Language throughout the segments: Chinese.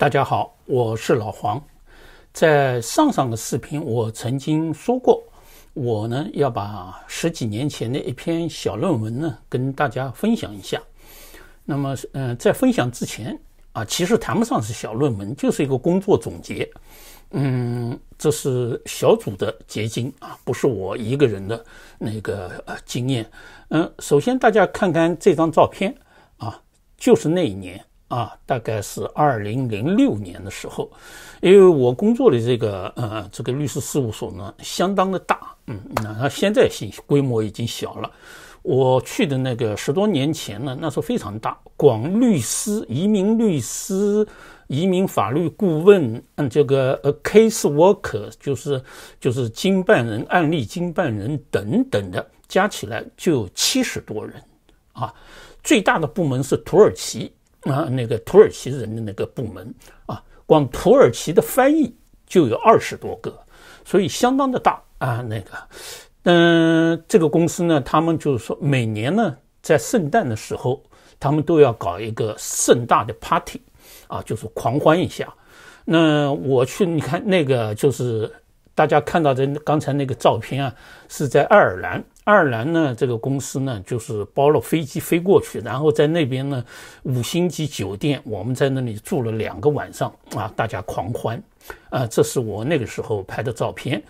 大家好，我是老黄。在上上的视频，我曾经说过，我呢要把十几年前的一篇小论文呢跟大家分享一下。那么，嗯，在分享之前啊，其实谈不上是小论文，就是一个工作总结。嗯，这是小组的结晶啊，不是我一个人的那个呃经验。嗯，首先大家看看这张照片啊，就是那一年。啊，大概是二零零六年的时候，因为我工作的这个呃这个律师事务所呢，相当的大，嗯，那现在规规模已经小了。我去的那个十多年前呢，那时候非常大，广律师、移民律师、移民法律顾问，嗯，这个呃 case work 就是就是经办人、案例经办人等等的，加起来就七十多人啊。最大的部门是土耳其。啊，那个土耳其人的那个部门啊，光土耳其的翻译就有二十多个，所以相当的大啊。那个，嗯，这个公司呢，他们就是说每年呢，在圣诞的时候，他们都要搞一个盛大的 party 啊，就是狂欢一下。那我去，你看那个就是。大家看到的刚才那个照片啊，是在爱尔兰。爱尔兰呢，这个公司呢，就是包了飞机飞过去，然后在那边呢五星级酒店，我们在那里住了两个晚上啊，大家狂欢啊，这是我那个时候拍的照片，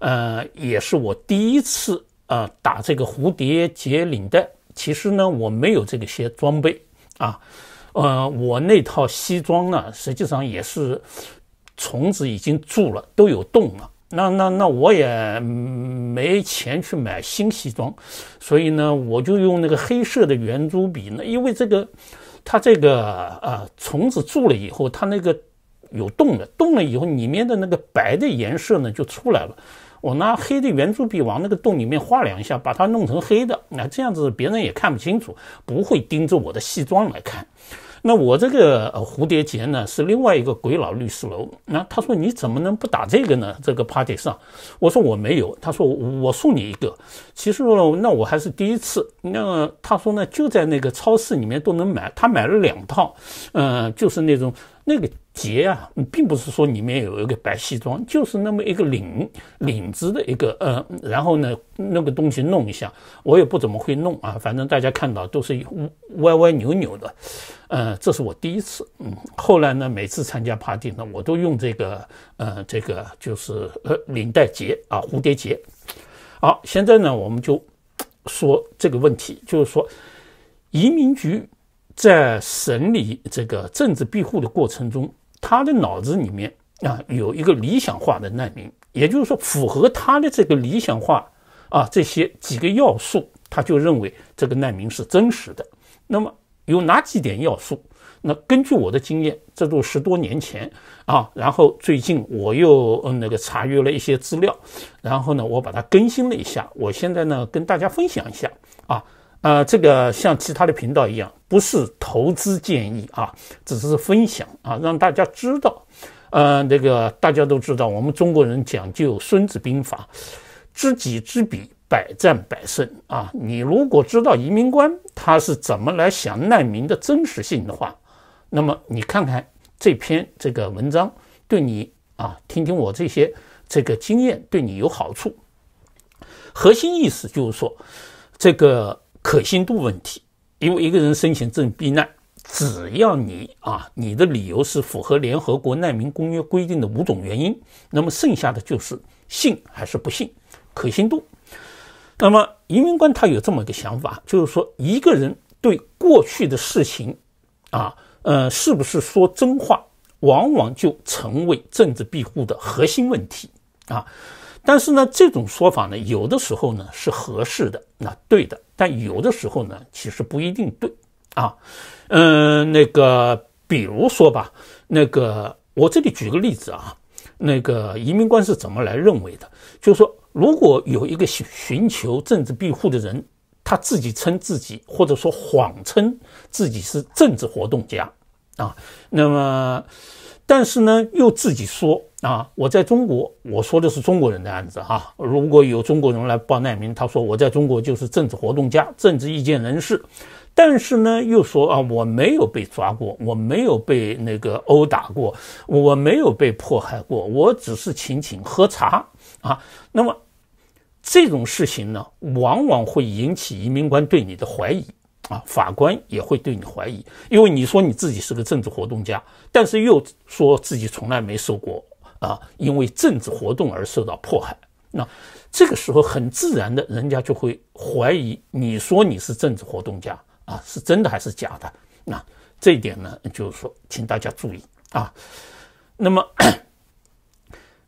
呃，也是我第一次啊打这个蝴蝶结领带。其实呢，我没有这个些装备啊，呃，我那套西装呢，实际上也是虫子已经蛀了，都有洞了。那那那我也没钱去买新西装，所以呢，我就用那个黑色的圆珠笔呢，因为这个，它这个啊虫子住了以后，它那个有洞的，洞了以后里面的那个白的颜色呢就出来了。我拿黑的圆珠笔往那个洞里面画两下，把它弄成黑的，那这样子别人也看不清楚，不会盯着我的西装来看。那我这个蝴蝶结呢，是另外一个鬼佬律师楼。那他说你怎么能不打这个呢？这个 party 上，我说我没有。他说我送你一个。其实那我还是第一次。那他说呢，就在那个超市里面都能买。他买了两套，嗯，就是那种那个结啊，并不是说里面有一个白西装，就是那么一个领领子的一个呃，然后呢那个东西弄一下，我也不怎么会弄啊，反正大家看到都是歪歪扭扭的。嗯，这是我第一次。嗯，后来呢，每次参加 party 呢，我都用这个，呃，这个就是呃领带结啊，蝴蝶结。好，现在呢，我们就说这个问题，就是说，移民局在审理这个政治庇护的过程中，他的脑子里面啊有一个理想化的难民，也就是说，符合他的这个理想化啊这些几个要素，他就认为这个难民是真实的。那么。有哪几点要素？那根据我的经验，这都十多年前啊。然后最近我又嗯那个查阅了一些资料，然后呢，我把它更新了一下。我现在呢，跟大家分享一下啊啊，这个像其他的频道一样，不是投资建议啊，只是分享啊，让大家知道。呃，那个大家都知道，我们中国人讲究《孙子兵法》，知己知彼。百战百胜啊！你如果知道移民官他是怎么来想难民的真实性的话，那么你看看这篇这个文章，对你啊，听听我这些这个经验对你有好处。核心意思就是说，这个可信度问题，因为一个人申请证避难，只要你啊，你的理由是符合联合国难民公约规定的五种原因，那么剩下的就是信还是不信，可信度。那么，移民官他有这么一个想法，就是说，一个人对过去的事情，啊，呃，是不是说真话，往往就成为政治庇护的核心问题啊。但是呢，这种说法呢，有的时候呢是合适的，那对的；但有的时候呢，其实不一定对啊。嗯，那个，比如说吧，那个，我这里举个例子啊，那个移民官是怎么来认为的，就是说。如果有一个寻寻求政治庇护的人，他自己称自己，或者说谎称自己是政治活动家，啊，那么，但是呢，又自己说啊，我在中国，我说的是中国人的案子哈。如果有中国人来报难民，他说我在中国就是政治活动家、政治意见人士。但是呢，又说啊，我没有被抓过，我没有被那个殴打过，我没有被迫害过，我只是请请喝茶啊。那么这种事情呢，往往会引起移民官对你的怀疑啊，法官也会对你怀疑，因为你说你自己是个政治活动家，但是又说自己从来没受过啊，因为政治活动而受到迫害。那这个时候很自然的人家就会怀疑你说你是政治活动家。啊，是真的还是假的？那这一点呢，就是说，请大家注意啊。那么，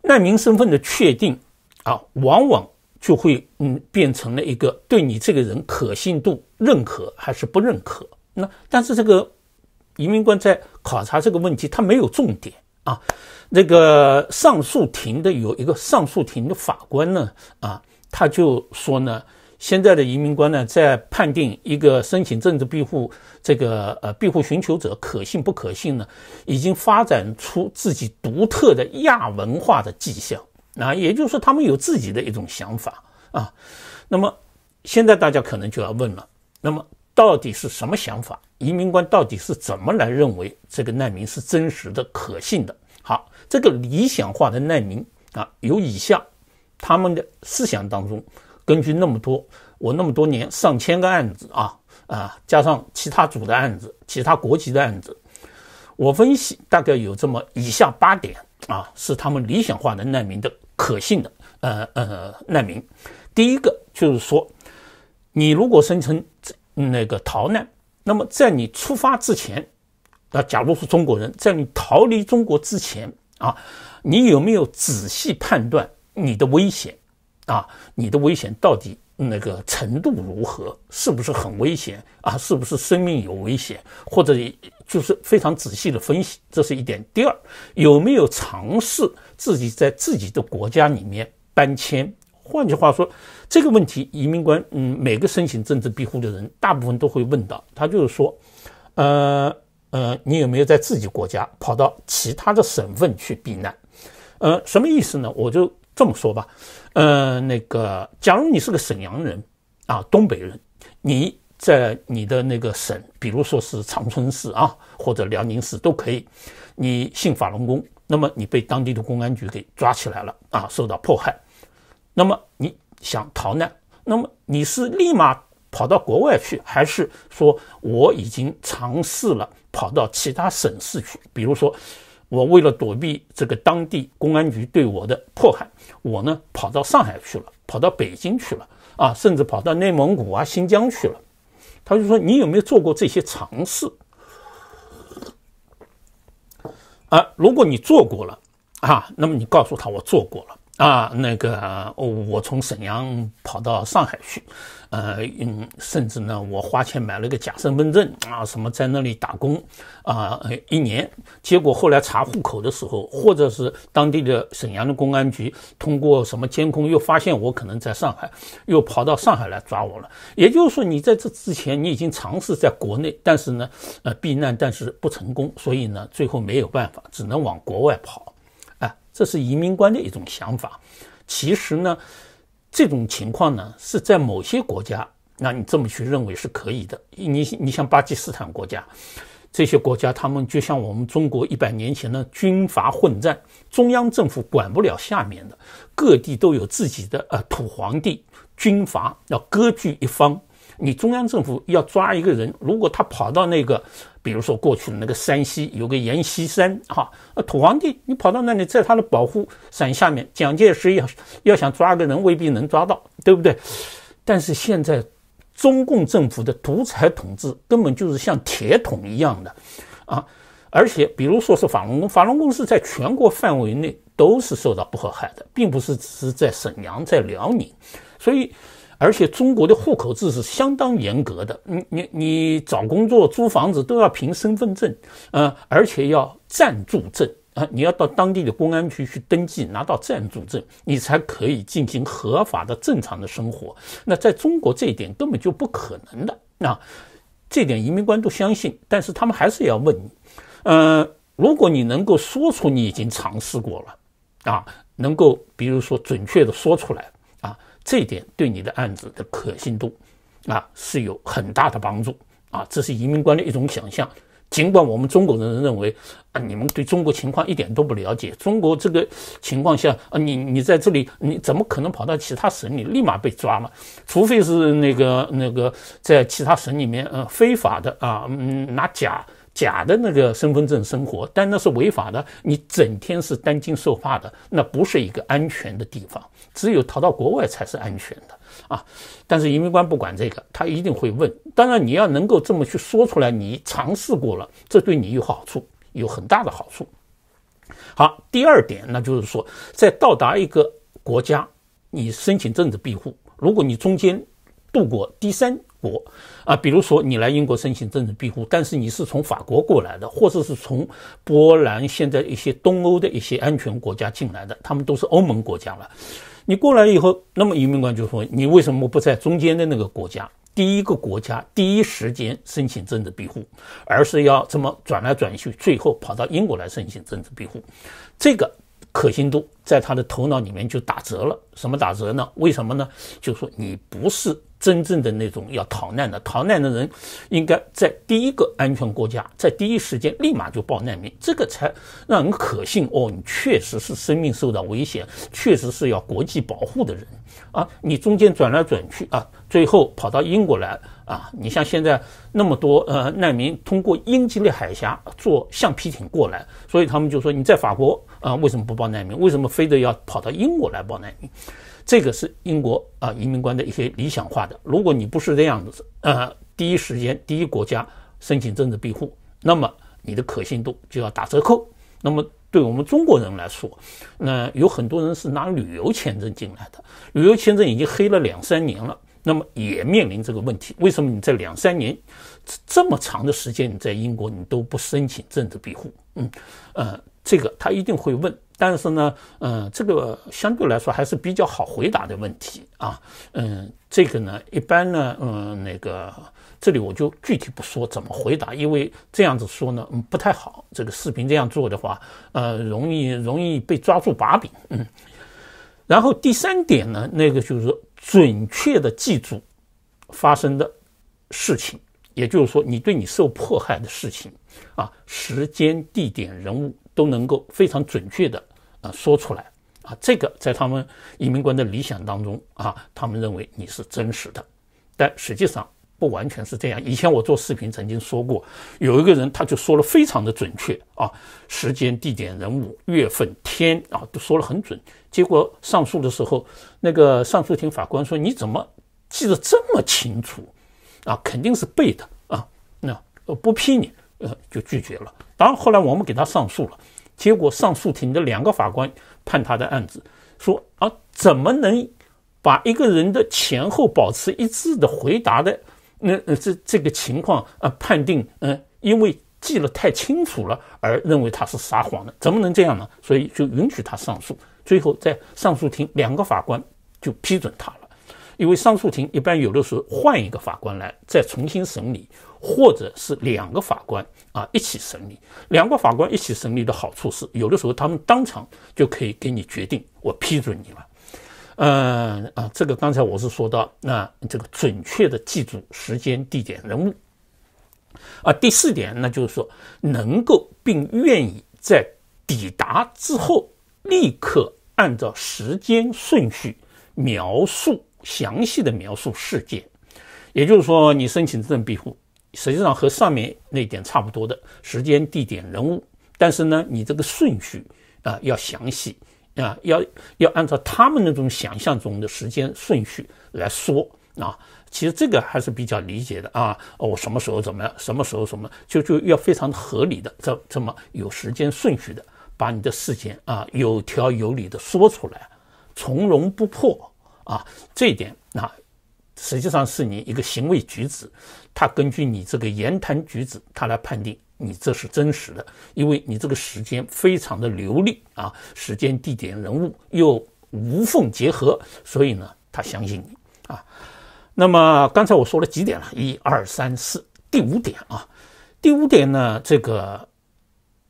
难民身份的确定啊，往往就会嗯，变成了一个对你这个人可信度认可还是不认可。那但是这个移民官在考察这个问题，他没有重点啊。那个上诉庭的有一个上诉庭的法官呢，啊，他就说呢。现在的移民官呢，在判定一个申请政治庇护这个呃庇护寻求者可信不可信呢，已经发展出自己独特的亚文化的迹象。啊，也就是说，他们有自己的一种想法啊。那么，现在大家可能就要问了：那么到底是什么想法？移民官到底是怎么来认为这个难民是真实的、可信的？好，这个理想化的难民啊，有以下他们的思想当中。根据那么多，我那么多年上千个案子啊啊，加上其他组的案子、其他国籍的案子，我分析大概有这么以下八点啊，是他们理想化的难民的可信的呃呃难民。第一个就是说，你如果声称那个逃难，那么在你出发之前，啊，假如是中国人，在你逃离中国之前啊，你有没有仔细判断你的危险？啊，你的危险到底那个程度如何？是不是很危险啊？是不是生命有危险？或者就是非常仔细的分析，这是一点。第二，有没有尝试自己在自己的国家里面搬迁？换句话说，这个问题，移民官，嗯，每个申请政治庇护的人，大部分都会问到他，就是说，呃呃，你有没有在自己国家跑到其他的省份去避难？呃，什么意思呢？我就。这么说吧，呃，那个，假如你是个沈阳人，啊，东北人，你在你的那个省，比如说是长春市啊，或者辽宁市都可以，你信法轮功，那么你被当地的公安局给抓起来了啊，受到迫害，那么你想逃难，那么你是立马跑到国外去，还是说我已经尝试了跑到其他省市去，比如说？我为了躲避这个当地公安局对我的迫害，我呢跑到上海去了，跑到北京去了，啊，甚至跑到内蒙古啊、新疆去了。他就说：“你有没有做过这些尝试？啊，如果你做过了，啊，那么你告诉他我做过了。”啊，那个，我从沈阳跑到上海去，呃，嗯，甚至呢，我花钱买了个假身份证啊，什么在那里打工啊，一年。结果后来查户口的时候，或者是当地的沈阳的公安局通过什么监控又发现我可能在上海，又跑到上海来抓我了。也就是说，你在这之前你已经尝试在国内，但是呢，呃，避难，但是不成功，所以呢，最后没有办法，只能往国外跑。这是移民官的一种想法，其实呢，这种情况呢是在某些国家，那你这么去认为是可以的。你你你像巴基斯坦国家，这些国家他们就像我们中国一百年前的军阀混战，中央政府管不了下面的，各地都有自己的呃土皇帝、军阀，要割据一方。你中央政府要抓一个人，如果他跑到那个，比如说过去的那个山西有个阎锡山，哈，呃，土皇帝，你跑到那里，在他的保护伞下面，蒋介石要要想抓个人，未必能抓到，对不对？但是现在，中共政府的独裁统治根本就是像铁桶一样的，啊，而且比如说是法轮功，法轮功是在全国范围内都是受到不和害的，并不是只是在沈阳在辽宁，所以。而且中国的户口制是相当严格的，你你你找工作、租房子都要凭身份证，呃，而且要暂住证啊，你要到当地的公安局去登记，拿到暂住证，你才可以进行合法的正常的生活。那在中国这一点根本就不可能的，那这点移民官都相信，但是他们还是要问你，呃，如果你能够说出你已经尝试过了，啊，能够比如说准确的说出来。这点对你的案子的可信度，啊，是有很大的帮助啊！这是移民官的一种想象。尽管我们中国人认为，啊，你们对中国情况一点都不了解，中国这个情况下啊，你你在这里，你怎么可能跑到其他省里立马被抓嘛？除非是那个那个在其他省里面，呃，非法的啊，嗯，拿假。假的那个身份证生活，但那是违法的。你整天是担惊受怕的，那不是一个安全的地方。只有逃到国外才是安全的啊！但是移民官不管这个，他一定会问。当然，你要能够这么去说出来，你尝试过了，这对你有好处，有很大的好处。好，第二点，那就是说，在到达一个国家，你申请政治庇护，如果你中间度过第三。国啊，比如说你来英国申请政治庇护，但是你是从法国过来的，或者是从波兰，现在一些东欧的一些安全国家进来的，他们都是欧盟国家了。你过来以后，那么移民官就说你为什么不在中间的那个国家，第一个国家，第一时间申请政治庇护，而是要这么转来转去，最后跑到英国来申请政治庇护？这个。可信度在他的头脑里面就打折了。什么打折呢？为什么呢？就是说你不是真正的那种要逃难的。逃难的人应该在第一个安全国家，在第一时间立马就报难民，这个才让人可信。哦，你确实是生命受到危险，确实是要国际保护的人啊。你中间转来转去啊，最后跑到英国来啊。你像现在那么多呃难民通过英吉利海峡坐橡皮艇过来，所以他们就说你在法国。啊，为什么不报难民？为什么非得要跑到英国来报难民？这个是英国啊移民官的一些理想化的。如果你不是这样子，啊，第一时间第一国家申请政治庇护，那么你的可信度就要打折扣。那么对我们中国人来说，那有很多人是拿旅游签证进来的，旅游签证已经黑了两三年了，那么也面临这个问题。为什么你在两三年这么长的时间你在英国你都不申请政治庇护？嗯，呃。这个他一定会问，但是呢，嗯，这个相对来说还是比较好回答的问题啊，嗯，这个呢，一般呢，嗯，那个这里我就具体不说怎么回答，因为这样子说呢，嗯，不太好。这个视频这样做的话，呃，容易容易被抓住把柄，嗯。然后第三点呢，那个就是准确的记住发生的事情，也就是说，你对你受迫害的事情啊，时间、地点、人物。都能够非常准确的啊说出来啊，这个在他们移民官的理想当中啊，他们认为你是真实的，但实际上不完全是这样。以前我做视频曾经说过，有一个人他就说了非常的准确啊，时间、地点、人物、月份、天啊都说了很准。结果上诉的时候，那个上诉庭法官说：“你怎么记得这么清楚啊？肯定是背的啊，那不批你。”呃，就拒绝了。当然后来我们给他上诉了，结果上诉庭的两个法官判他的案子，说啊，怎么能把一个人的前后保持一致的回答的那呃这这个情况啊判定嗯，因为记了太清楚了而认为他是撒谎的，怎么能这样呢？所以就允许他上诉。最后在上诉庭，两个法官就批准他了，因为上诉庭一般有的时候换一个法官来再重新审理。或者是两个法官啊一起审理，两个法官一起审理的好处是，有的时候他们当场就可以给你决定，我批准你了。嗯啊，这个刚才我是说到，那这个准确的记住时间、地点、人物。啊，第四点，那就是说能够并愿意在抵达之后立刻按照时间顺序描述详细的描述事件，也就是说，你申请政治庇护。实际上和上面那点差不多的时间、地点、人物，但是呢，你这个顺序啊要详细啊，要要按照他们那种想象中的时间顺序来说啊，其实这个还是比较理解的啊。我什么时候怎么样，什么时候什么，就就要非常合理的这这么有时间顺序的把你的事件啊有条有理的说出来，从容不迫啊，这一点啊。实际上是你一个行为举止，他根据你这个言谈举止，他来判定你这是真实的，因为你这个时间非常的流利啊，时间、地点、人物又无缝结合，所以呢，他相信你啊。那么刚才我说了几点了，一二三四，第五点啊，第五点呢，这个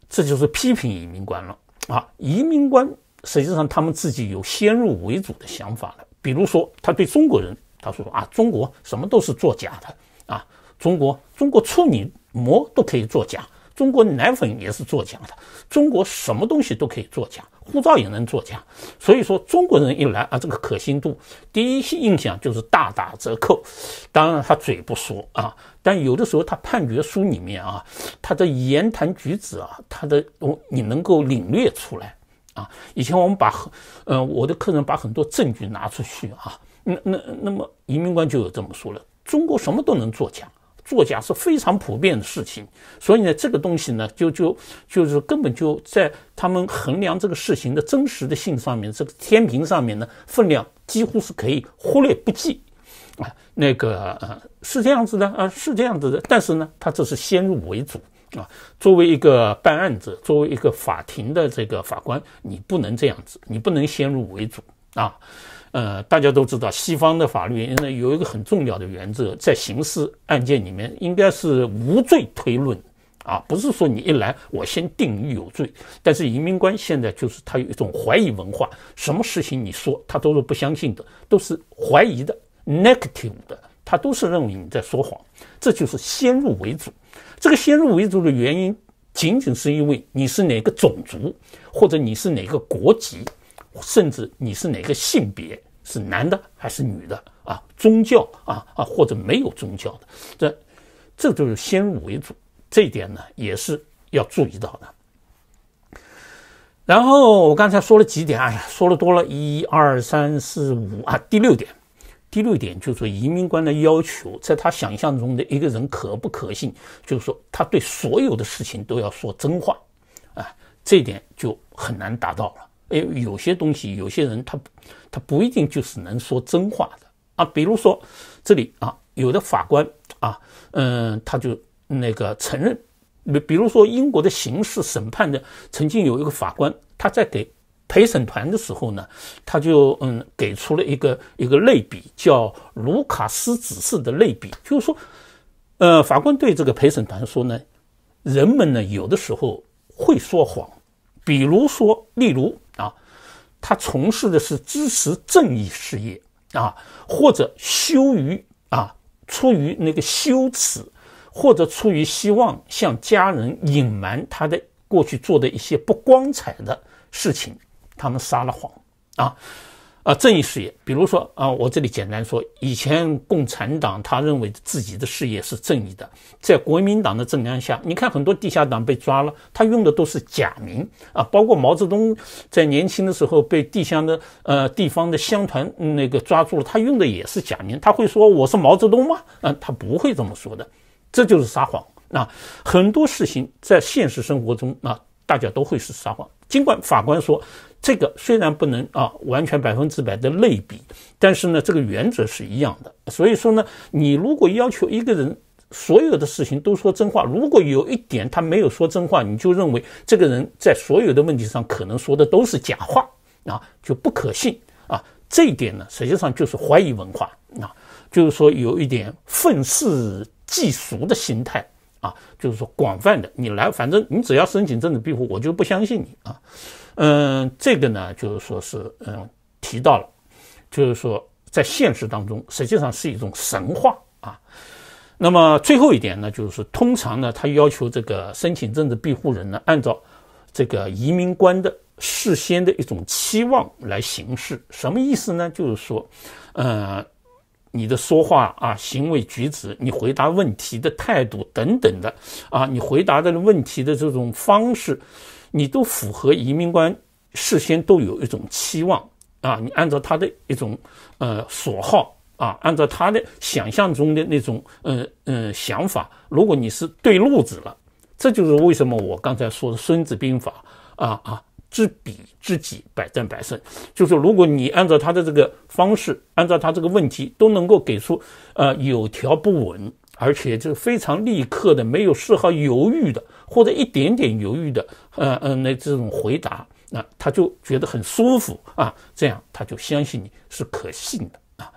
这就是批评移民官了啊。移民官实际上他们自己有先入为主的想法了，比如说他对中国人。他说：“啊，中国什么都是作假的啊！中国，中国处女膜都可以作假，中国奶粉也是作假的，中国什么东西都可以作假，护照也能作假。所以说，中国人一来啊，这个可信度第一印象就是大打折扣。当然，他嘴不说啊，但有的时候他判决书里面啊，他的言谈举止啊，他的我你能够领略出来啊。以前我们把呃，我的客人把很多证据拿出去啊。”那那那么移民官就有这么说了：中国什么都能作假，作假是非常普遍的事情。所以呢，这个东西呢，就就就是根本就在他们衡量这个事情的真实的性上面，这个天平上面呢，分量几乎是可以忽略不计啊。那个是这样子的啊，是这样子的。但是呢，他这是先入为主啊。作为一个办案者，作为一个法庭的这个法官，你不能这样子，你不能先入为主啊。呃，大家都知道，西方的法律原有一个很重要的原则，在刑事案件里面应该是无罪推论，啊，不是说你一来我先定你有罪。但是移民官现在就是他有一种怀疑文化，什么事情你说他都是不相信的，都是怀疑的，negative 的，他都是认为你在说谎，这就是先入为主。这个先入为主的原因，仅仅是因为你是哪个种族，或者你是哪个国籍。甚至你是哪个性别，是男的还是女的啊？宗教啊啊，或者没有宗教的，这，这就是先入为主，这一点呢也是要注意到的。然后我刚才说了几点，哎呀，说了多了，一、二、三、四、五啊，第六点，第六点就是说移民官的要求，在他想象中的一个人可不可信，就是说他对所有的事情都要说真话，啊，这点就很难达到了。哎，有些东西，有些人他他不一定就是能说真话的啊。比如说这里啊，有的法官啊，嗯，他就那个承认，比比如说英国的刑事审判的，曾经有一个法官，他在给陪审团的时候呢，他就嗯给出了一个一个类比，叫卢卡斯指示的类比，就是说，呃，法官对这个陪审团说呢，人们呢有的时候会说谎，比如说，例如。他从事的是支持正义事业啊，或者羞于啊，出于那个羞耻，或者出于希望向家人隐瞒他的过去做的一些不光彩的事情，他们撒了谎啊。啊，正义事业，比如说啊，我这里简单说，以前共产党他认为自己的事业是正义的，在国民党的镇压下，你看很多地下党被抓了，他用的都是假名啊，包括毛泽东在年轻的时候被地下的呃地方的乡团那个抓住了，他用的也是假名，他会说我是毛泽东吗？嗯，他不会这么说的，这就是撒谎。那很多事情在现实生活中啊，大家都会是撒谎。尽管法官说，这个虽然不能啊完全百分之百的类比，但是呢，这个原则是一样的。所以说呢，你如果要求一个人所有的事情都说真话，如果有一点他没有说真话，你就认为这个人在所有的问题上可能说的都是假话啊，就不可信啊。这一点呢，实际上就是怀疑文化啊，就是说有一点愤世嫉俗的心态。啊，就是说广泛的，你来，反正你只要申请政治庇护，我就不相信你啊。嗯，这个呢，就是说是，嗯，提到了，就是说在现实当中，实际上是一种神话啊。那么最后一点呢，就是通常呢，他要求这个申请政治庇护人呢，按照这个移民官的事先的一种期望来行事，什么意思呢？就是说，嗯。你的说话啊，行为举止，你回答问题的态度等等的啊，你回答的问题的这种方式，你都符合移民官事先都有一种期望啊，你按照他的一种呃所好啊，按照他的想象中的那种呃呃想法，如果你是对路子了，这就是为什么我刚才说的《孙子兵法》啊啊。知彼知己，百战百胜。就是如果你按照他的这个方式，按照他这个问题，都能够给出呃有条不紊，而且就非常立刻的，没有丝毫犹豫的，或者一点点犹豫的，嗯嗯，那这种回答，那他就觉得很舒服啊，这样他就相信你是可信的啊。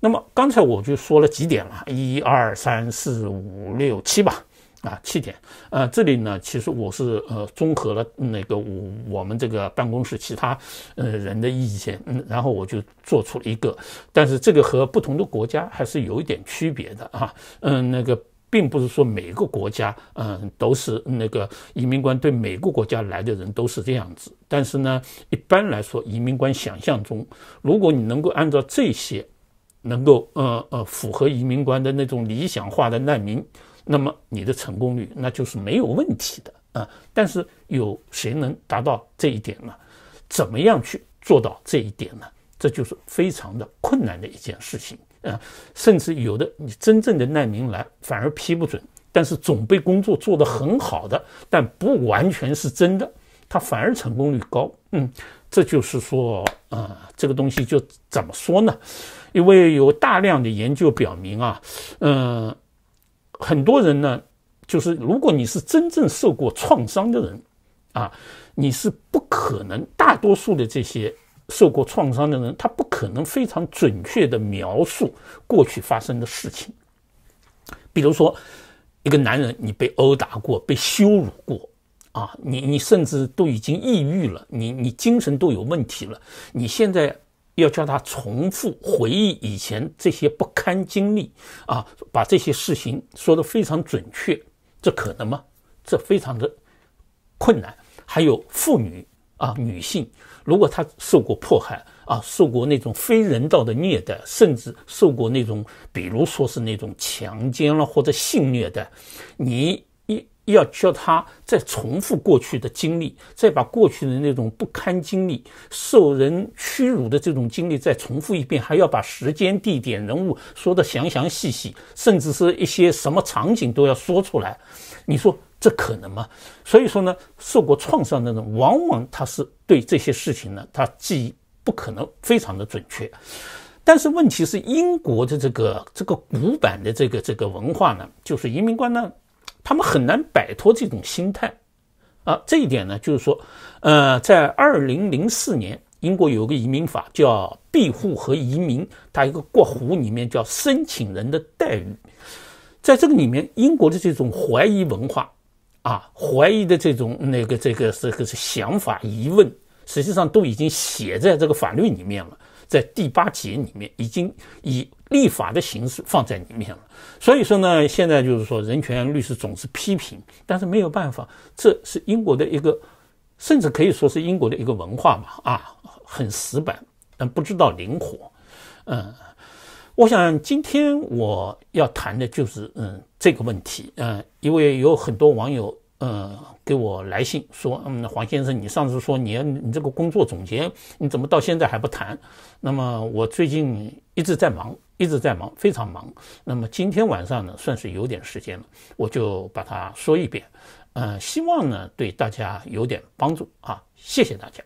那么刚才我就说了几点了，一二三四五六七吧。啊，七点，呃，这里呢，其实我是呃综合了那个我我们这个办公室其他呃人的意见，嗯，然后我就做出了一个，但是这个和不同的国家还是有一点区别的啊，嗯，那个并不是说每个国家，嗯，都是那个移民官对每个国家来的人都是这样子，但是呢，一般来说，移民官想象中，如果你能够按照这些，能够呃呃符合移民官的那种理想化的难民。那么你的成功率那就是没有问题的啊，但是有谁能达到这一点呢？怎么样去做到这一点呢？这就是非常的困难的一件事情啊！甚至有的你真正的难民来反而批不准，但是准备工作做得很好的，但不完全是真的，他反而成功率高。嗯，这就是说啊，这个东西就怎么说呢？因为有大量的研究表明啊，嗯。很多人呢，就是如果你是真正受过创伤的人，啊，你是不可能。大多数的这些受过创伤的人，他不可能非常准确的描述过去发生的事情。比如说，一个男人，你被殴打过，被羞辱过，啊，你你甚至都已经抑郁了，你你精神都有问题了，你现在。要叫他重复回忆以前这些不堪经历啊，把这些事情说得非常准确，这可能吗？这非常的困难。还有妇女啊，女性，如果她受过迫害啊，受过那种非人道的虐待，甚至受过那种，比如说是那种强奸了或者性虐待，你。要叫他再重复过去的经历，再把过去的那种不堪经历、受人屈辱的这种经历再重复一遍，还要把时间、地点、人物说得详详细细，甚至是一些什么场景都要说出来。你说这可能吗？所以说呢，受过创伤的人，往往他是对这些事情呢，他记忆不可能非常的准确。但是问题是，英国的这个这个古板的这个这个文化呢，就是移民官呢。他们很难摆脱这种心态，啊，这一点呢，就是说，呃，在二零零四年，英国有个移民法叫《庇护和移民》，它一个过湖里面叫申请人的待遇，在这个里面，英国的这种怀疑文化，啊，怀疑的这种那个这个这个是想法疑问，实际上都已经写在这个法律里面了。在第八节里面已经以立法的形式放在里面了，所以说呢，现在就是说人权律师总是批评，但是没有办法，这是英国的一个，甚至可以说是英国的一个文化嘛，啊，很死板，但不知道灵活。嗯，我想今天我要谈的就是嗯这个问题，嗯，因为有很多网友。呃，给我来信说，嗯，黄先生，你上次说你你这个工作总结，你怎么到现在还不谈？那么我最近一直在忙，一直在忙，非常忙。那么今天晚上呢，算是有点时间了，我就把它说一遍。呃，希望呢对大家有点帮助啊，谢谢大家。